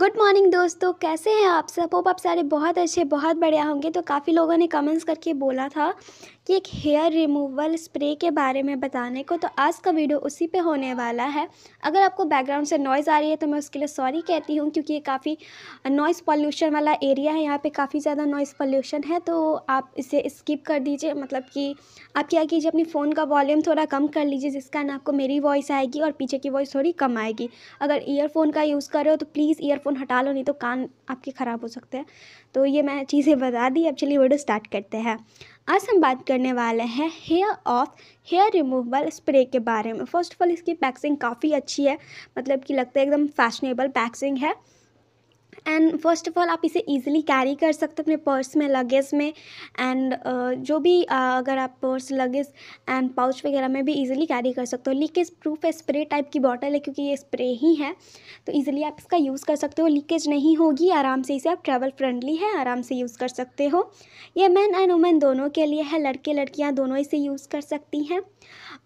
good morning दोस्तों कैसे हैं आप सब होप आप सारे बहुत अच्छे बहुत बढ़िया होंगे तो काफ़ी लोगों ने कमेंट्स करके बोला था कि एक हेयर रिमूवल स्प्रे के बारे में बताने को तो आज का वीडियो उसी पे होने वाला है अगर आपको बैकग्राउंड से नॉइज़ आ रही है तो मैं उसके लिए सॉरी कहती हूँ क्योंकि ये काफ़ी नॉइज़ पॉल्यूशन वाला एरिया है यहाँ पर काफ़ी ज़्यादा नॉइज़ पॉल्यूशन है तो आप इसे स्किप कर दीजिए मतलब कि आप क्या कीजिए अपनी फ़ोन का वॉल्यूम थोड़ा कम कर लीजिए जिस कारण आपको मेरी वॉइस आएगी और पीछे की वॉइस थोड़ी कम आएगी अगर ईयरफोन का यूज़ कर रहे हो तो प्लीज़ ईयरफोन हेडफोन हटा लो नहीं तो कान आपके ख़राब हो सकते हैं तो ये मैं चीज़ें बता दी अब चलिए वीडियो स्टार्ट करते हैं आज हम बात करने वाले हैं hair off hair removal spray के बारे में फ़र्स्ट ऑफ़ ऑल इसकी पैक्सिंग काफ़ी अच्छी है मतलब कि लगता है एकदम फैशनेबल पैक्सिंग है एंड फर्स्ट ऑफ़ ऑल आप इसे ईज़िली कैरी कर सकते हो अपने पर्स में लगेज में एंड uh, जो भी uh, अगर आप पर्स लगेज एंड पाउच वगैरह में भी ईज़िली कैरी कर सकते हो लीकेज प्रूफ है स्प्रे टाइप की बॉटल है क्योंकि ये स्प्रे ही है तो ईज़िली आप इसका यूज़ कर सकते हो लीकेज नहीं होगी आराम से इसे आप ट्रैवल फ्रेंडली है आराम से यूज़ कर सकते हो ये मैन एंड वुमेन दोनों के लिए है लड़के लड़कियाँ दोनों इसे यूज़ कर सकती हैं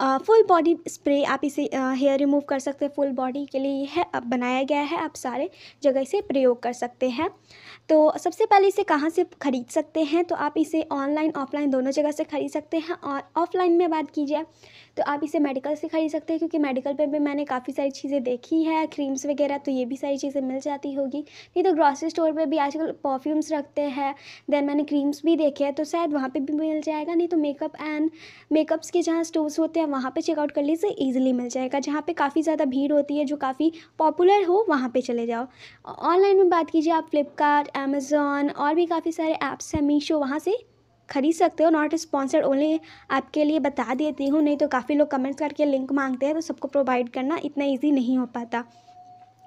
फुल बॉडी स्प्रे आप इसे हेयर रिमूव कर सकते हैं फुल बॉडी के लिए है अब बनाया गया है आप सारे जगह इसे प्रयोग कर सकते हैं तो सबसे पहले इसे कहाँ से ख़रीद सकते हैं तो आप इसे ऑनलाइन ऑफलाइन दोनों जगह से ख़रीद सकते हैं और ऑफलाइन में बात की जाए तो आप इसे मेडिकल से ख़रीद सकते हैं क्योंकि मेडिकल पर भी मैंने काफ़ी सारी चीज़ें देखी है क्रीम्स वगैरह तो ये भी सारी चीज़ें मिल जाती होगी नहीं तो ग्रॉसरी स्टोर पर भी आजकल परफ्यूम्स रखते हैं देन मैंने क्रीम्स भी देखे हैं तो शायद वहाँ पर भी मिल जाएगा नहीं तो मेकअप एंड मेकअप्स के जहाँ स्टोर्स होते हैं है वहाँ पे चेकआउट कर लीजिए ईजिली मिल जाएगा जहाँ पे काफ़ी ज़्यादा भीड़ होती है जो काफ़ी पॉपुलर हो वहाँ पे चले जाओ ऑनलाइन में बात कीजिए आप फ्लिपकार्ट अमेज़ोन और भी काफ़ी सारे ऐप्स हैं मीशो वहाँ से खरीद सकते हो नॉट स्पॉन्सर्ड ओनली आपके लिए बता देती हूँ नहीं तो काफ़ी लोग कमेंट्स करके लिंक मांगते हैं तो सबको प्रोवाइड करना इतना ईजी नहीं हो पाता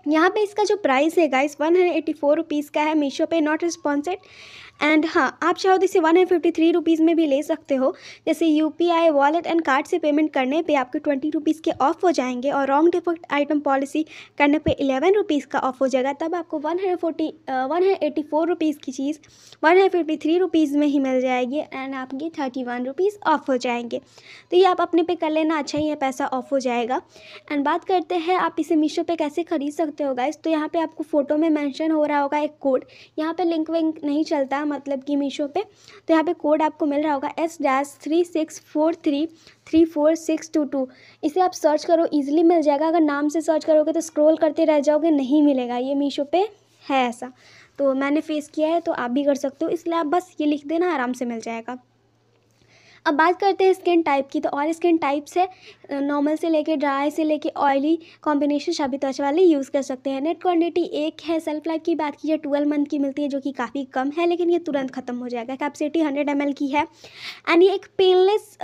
यहाँ पे इसका जो प्राइस है guys one hundred eighty four rupees का है मीशो पे नॉट रिस्पॉन्सेड एंड हाँ आप चाहो तो इसे one hundred fifty three rupees में भी ले सकते हो जैसे U P I wallet and card से पेमेंट करने पे आपके ट्वेंटी रुपीज़ के ऑफ हो जाएंगे और रॉन्ग डिफेक्ट आइटम पॉलिसी करने पे इलेवन रुपीज़ का ऑफ हो जाएगा तब आपको one hundred forty one hundred eighty four rupees की चीज़ one hundred fifty three rupees में ही मिल जाएगी एंड आपके थर्टी वन रुपीज़ ऑफ हो जाएंगे तो ये आप अपने पे कर लेना अच्छा ही है पैसा ऑफ हो जाएगा एंड बात करते हैं आप इसे मीशो पे कैसे खरीद सकते सकते हो गाइस तो यहाँ पे आपको फ़ोटो में मेंशन हो रहा होगा एक कोड यहाँ पे लिंक विंक नहीं चलता मतलब कि मीशो पे तो यहाँ पे कोड आपको मिल रहा होगा S dash three six four three three four six two two इसे आप सर्च करो ईजिली मिल जाएगा अगर नाम से सर्च करोगे तो स्क्रोल करते रह जाओगे नहीं मिलेगा ये मीशो पे है ऐसा तो मैंने फेस किया है तो आप भी कर सकते हो इसलिए आप बस ये लिख देना आराम से मिल जाएगा अब बात करते हैं स्किन टाइप की तो और स्किन टाइप्स है नॉर्मल से लेके ड्राई से लेके ऑयली कॉम्बिनेशन सभी त्वचा वाले यूज़ कर सकते हैं नेट क्वांटिटी एक है सेल्फ लाइफ की बात की जाए ट्वेल्व मंथ की मिलती है जो कि काफ़ी कम है लेकिन ये तुरंत ख़त्म हो जाएगा कैपेसिटी हंड्रेड एम की है एंड ये एक पेनलेस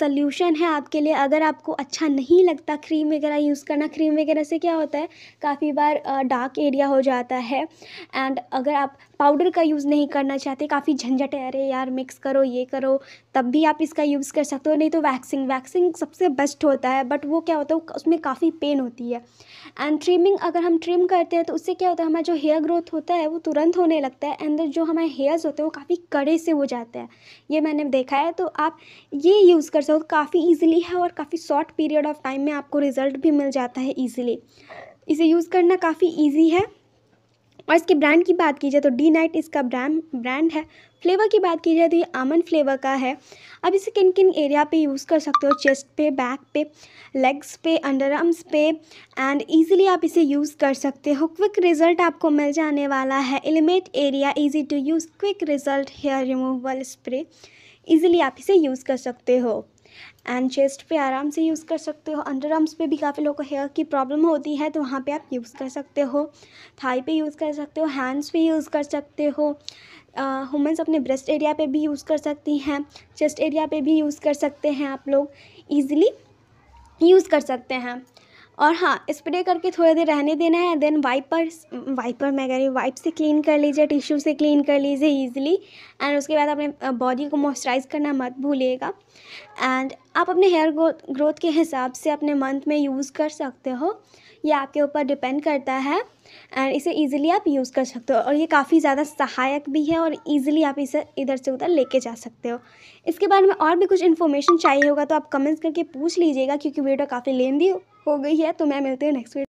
सोल्यूशन है आपके लिए अगर आपको अच्छा नहीं लगता क्रीम वगैरह यूज़ करना क्रीम वगैरह से क्या होता है काफ़ी बार डार्क एरिया हो जाता है एंड अगर आप पाउडर का यूज़ नहीं करना चाहते काफ़ी झंझट है अरे यार मिक्स करो ये करो तब भी आप इसका यूज़ कर सकते हो नहीं तो वैक्सिंग वैक्सिंग सबसे बेस्ट होता है बट वो क्या होता है उसमें काफ़ी पेन होती है एंड ट्रिमिंग अगर हम ट्रिम करते हैं तो उससे क्या होता है हमारा जो हेयर ग्रोथ होता है वो तुरंत होने लगता है एंड जो हमारे हेयर्स होते हैं वो काफ़ी कड़े से हो जाते हैं ये मैंने देखा है तो आप ये यूज़ कर सकते हो काफ़ी ईजिली है और काफ़ी शॉर्ट पीरियड ऑफ टाइम में आपको रिज़ल्ट भी मिल जाता है ईजिली इसे यूज़ करना काफ़ी ईजी है और इसके ब्रांड की बात की जाए तो डी नाइट इसका ब्रांड ब्रांड है फ्लेवर की बात की जाए तो ये आमन फ्लेवर का है अब इसे किन किन एरिया पे यूज़ कर सकते हो चेस्ट पे बैक पे लेग्स पे अंडर आर्म्स पे एंड इजीली आप इसे यूज़ कर सकते हो क्विक रिजल्ट आपको मिल जाने वाला है एलिमेट area easy to use quick result hair removal spray easily आप इसे यूज़ कर सकते हो एंड चेस्ट पे आराम से यूज़ कर सकते हो अंडर आर्म्स पे भी काफ़ी लोगों को हेयर की प्रॉब्लम होती है तो वहाँ पे आप यूज़ कर सकते हो थाई पे यूज़ कर सकते हो हैंड्स पे यूज़ कर सकते हो हुमेंस uh, अपने ब्रेस्ट एरिया पे भी यूज़ कर सकती हैं चेस्ट एरिया पे भी यूज़ कर सकते हैं आप लोग ईज़िली यूज़ कर सकते हैं और हाँ स्प्रे करके थोड़ी देर रहने देना है देन वाइपर वाइपर मैं कह रही हूँ वाइप से क्लीन कर लीजिए टिश्यू से क्लीन कर लीजिए ईजिली एंड उसके बाद अपने बॉडी को मॉइस्चराइज करना मत भूलिएगा एंड आप अपने हेयर ग्रोथ के हिसाब से अपने मंथ में यूज़ कर सकते हो ये आपके ऊपर डिपेंड करता है एंड इसे ईज़िली आप यूज़ कर सकते हो और ये काफ़ी ज़्यादा सहायक भी है और इजीली आप इसे इधर से उधर लेके जा सकते हो इसके बारे में और भी कुछ इन्फॉर्मेशन चाहिए होगा तो आप कमेंट्स करके पूछ लीजिएगा क्योंकि वीडियो काफ़ी लेंदी हो गई है तो मैं मिलती हूँ नेक्स्ट वीडियो